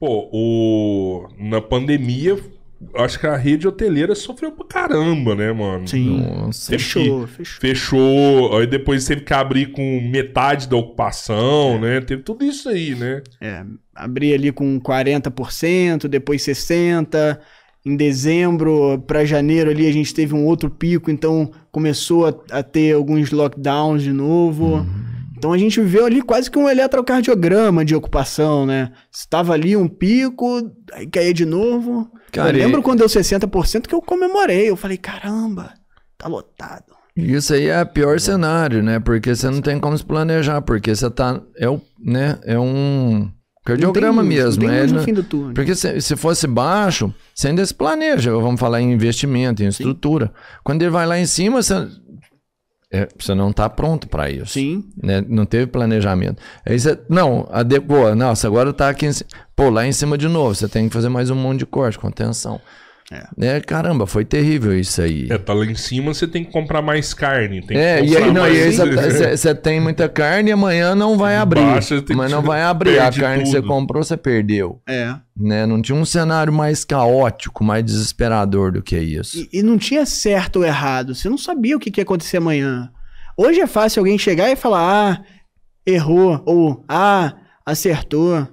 Pô, o... na pandemia, acho que a rede hoteleira sofreu pra caramba, né, mano? Sim. Nossa, fechou, fechou. Fechou. Aí depois teve que abrir com metade da ocupação, é. né? Teve tudo isso aí, né? É, abri ali com 40%, depois 60%. Em dezembro para janeiro ali a gente teve um outro pico, então começou a, a ter alguns lockdowns de novo. Uhum. Então a gente viveu ali quase que um eletrocardiograma de ocupação, né? Estava ali um pico, aí caía de novo. Cara, eu lembro e... quando deu 60% que eu comemorei. Eu falei, caramba, tá lotado. Isso aí é o pior cenário, né? Porque você não tem como se planejar, porque você tá. É, o, né? é um cardiograma tem, mesmo. Tem é, né? no fim do turno. Porque se, se fosse baixo, você ainda se planeja. Vamos falar em investimento, em estrutura. Sim. Quando ele vai lá em cima, você é, você não está pronto para isso. Sim. Né? Não teve planejamento. Aí você, não, adequa. Nossa, agora está aqui. Em, pô, lá em cima de novo. Você tem que fazer mais um monte de corte, contenção. É. Né? Caramba, foi terrível isso aí. É, tá lá em cima, você tem que comprar mais carne. é, e aí, não, e aí você tá, tem muita carne e amanhã não vai abrir. Baixa, mas não vai abrir. A carne tudo. que você comprou, você perdeu. É. Né? Não tinha um cenário mais caótico, mais desesperador do que isso. E, e não tinha certo ou errado. Você não sabia o que, que ia acontecer amanhã. Hoje é fácil alguém chegar e falar, ah, errou, ou ah, acertou.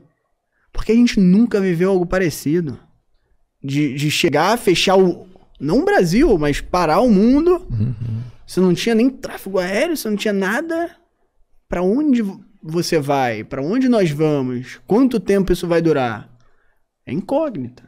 Porque a gente nunca viveu algo parecido de, de chegar, fechar o. Não o Brasil, mas parar o mundo. Uhum. Você não tinha nem tráfego aéreo, você não tinha nada. Para onde você vai? Para onde nós vamos? Quanto tempo isso vai durar? É incógnita.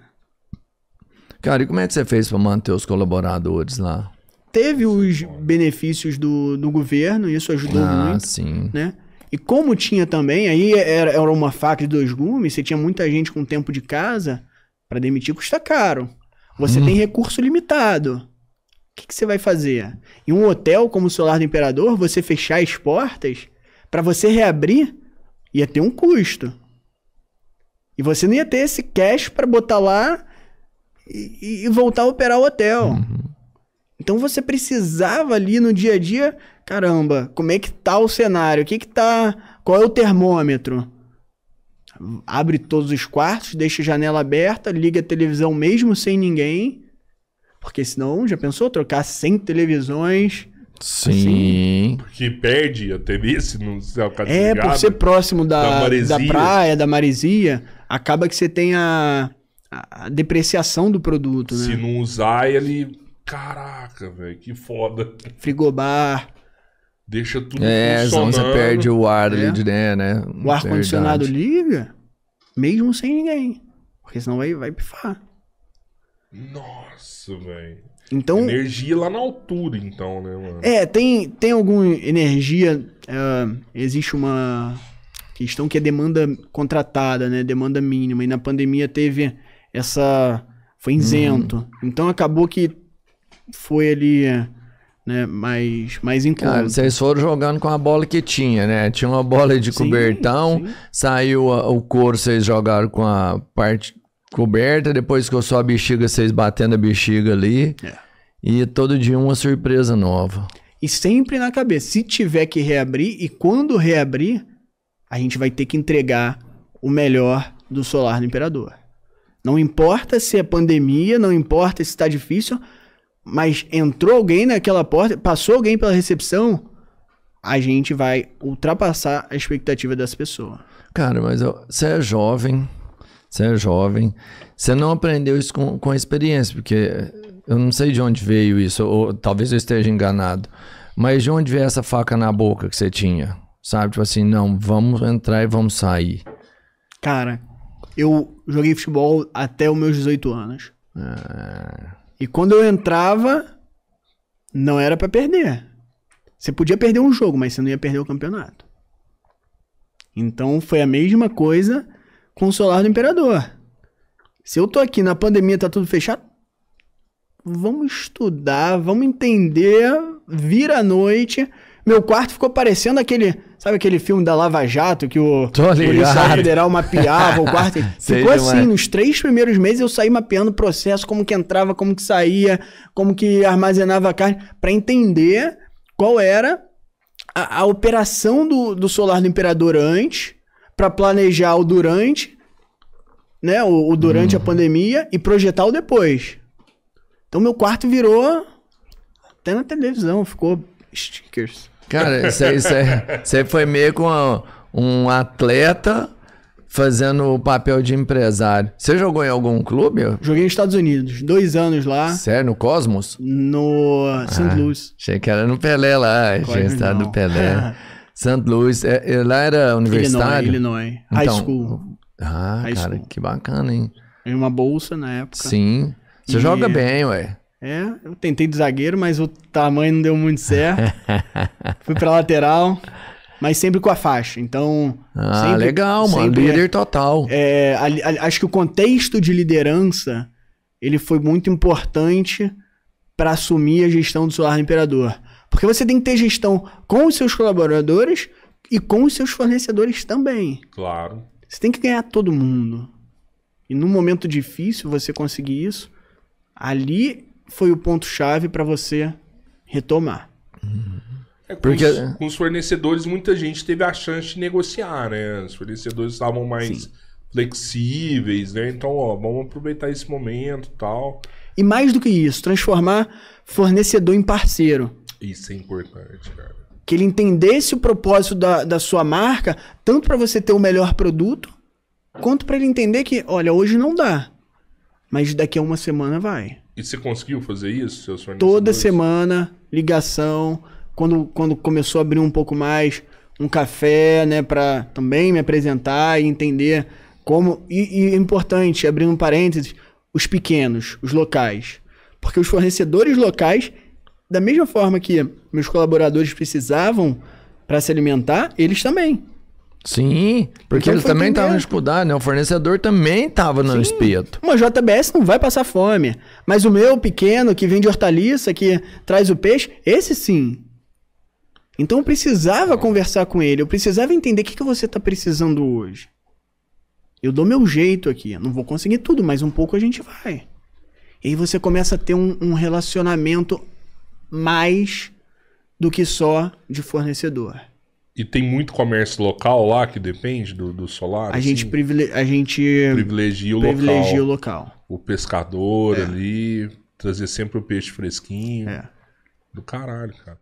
Cara, e como é que você fez para manter os colaboradores lá? Teve os benefícios do, do governo, isso ajudou ah, muito. Sim. Né? E como tinha também, aí era, era uma faca de dois gumes, você tinha muita gente com tempo de casa, para demitir custa caro. Você hum. tem recurso limitado. O que, que você vai fazer? Em um hotel como o Solar do Imperador, você fechar as portas, para você reabrir, ia ter um custo. E você não ia ter esse cash para botar lá e, e, voltar a operar o hotel. Uhum. Então você precisava ali no dia a dia, caramba, como é que tá o cenário? O que que tá, qual é o termômetro? abre todos os quartos, deixa a janela aberta, liga a televisão mesmo sem ninguém. Porque senão, já pensou trocar 100 televisões? Sim. Assim? Porque perde a TV se não se É, é por ser próximo da, da, da, praia, da maresia, acaba que você tem a, a depreciação do produto, né? Se não usar, ele. Caraca, velho, que foda. Frigobar deixa tudo é, funcionando. É, você perde o ar é. ali, né? né, né? O ar-condicionado é liga, mesmo sem ninguém. Porque senão vai, vai pifar. Nossa, velho. Então, energia lá na altura, então, né, mano? É, tem, tem alguma energia. Uh, existe uma questão que é demanda contratada, né? Demanda mínima. E na pandemia teve essa. Foi uhum. isento. Hum. Então acabou que foi ali né, mais, mais em conta. Cara, vocês foram jogando com a bola que tinha, né? Tinha uma bola de cobertão, sim, sim. saiu a, o couro, vocês jogaram com a parte coberta, depois que eu sou a bexiga, vocês batendo a bexiga ali. É. E todo dia uma surpresa nova. E sempre na cabeça, se tiver que reabrir e quando reabrir, a gente vai ter que entregar o melhor do Solar do Imperador. Não importa se é pandemia, não importa se está difícil, mas entrou alguém naquela porta, passou alguém pela recepção, a gente vai ultrapassar a expectativa dessa pessoa. Cara, mas você é jovem, você é jovem, você não aprendeu isso com, com a experiência, porque eu não sei de onde veio isso, ou talvez eu esteja enganado, mas de onde veio essa faca na boca que você tinha? Sabe, tipo assim, não, vamos entrar e vamos sair. Cara, eu joguei futebol até os meus 18 anos. É... E quando eu entrava, não era para perder. Você podia perder um jogo, mas você não ia perder o campeonato. Então foi a mesma coisa com o Solar do Imperador. Se eu tô aqui na pandemia, tá tudo fechado, vamos estudar, vamos entender, vira à noite meu quarto ficou parecendo aquele. Sabe aquele filme da Lava Jato que o policial federal mapeava o quarto? Ficou assim, nos três primeiros meses eu saí mapeando o processo, como que entrava, como que saía, como que armazenava a carne, para entender qual era a, a operação do, do solar do imperador antes, para planejar o durante, né? O, o durante hum. a pandemia e projetar o depois. Então meu quarto virou até na televisão, ficou stickers. Cara, isso aí, isso aí, isso aí foi meio com um atleta fazendo o papel de empresário. Você jogou em algum clube? Joguei nos Estados Unidos, dois anos lá. Sério? No Cosmos? No St. Ah, Achei que era no Pelé lá, achei que era no Pelé. St. Louis, é, é, lá era universitário? Illinois, Illinois. High então, School. Ah, High cara, school. que bacana, hein? em uma bolsa na época. Sim. Você e... joga bem, ué. É, eu tentei de zagueiro, mas o tamanho não deu muito certo. Fui pra lateral, mas sempre com a faixa. Então. Ah, sempre, legal, mano. Sem líder total. É, a, a, acho que o contexto de liderança ele foi muito importante para assumir a gestão do Solar Imperador. Porque você tem que ter gestão com os seus colaboradores e com os seus fornecedores também. Claro. Você tem que ganhar todo mundo. E num momento difícil você conseguir isso, ali foi o ponto-chave para você retomar? É, com, Porque... os, é- com os fornecedores, muita gente teve a chance de negociar, né? Os fornecedores estavam mais Sim. flexíveis, né? Então, ó, vamos aproveitar esse momento tal. E mais do que isso, transformar fornecedor em parceiro. Isso é importante, cara. Que ele entendesse o propósito da, da sua marca, tanto para você ter o melhor produto, quanto para ele entender que, olha, hoje não dá, mas daqui a uma semana vai. E você conseguiu fazer isso, Toda semana, ligação. Quando, quando começou a abrir um pouco mais, um café, né, para também me apresentar e entender como. E, e é importante, abrindo um parênteses, os pequenos, os locais. Porque os fornecedores locais, da mesma forma que meus colaboradores precisavam para se alimentar, eles também. Sim, porque então eles também estavam em dificuldade, né? O fornecedor também estava no Sim, espeto. Uma JBS não vai passar fome. Mas o meu pequeno, que vende hortaliça, que traz o peixe, esse sim. Então eu precisava conversar com ele, eu precisava entender o que, que você está precisando hoje. Eu dou meu jeito aqui, não vou conseguir tudo, mas um pouco a gente vai. E aí você começa a ter um, um relacionamento mais do que só de fornecedor. E tem muito comércio local lá que depende do, do solar? A assim? gente, privile... a gente privilegia, o, privilegia local. o local. O pescador é. ali, trazer sempre o peixe fresquinho. É. Do caralho, cara.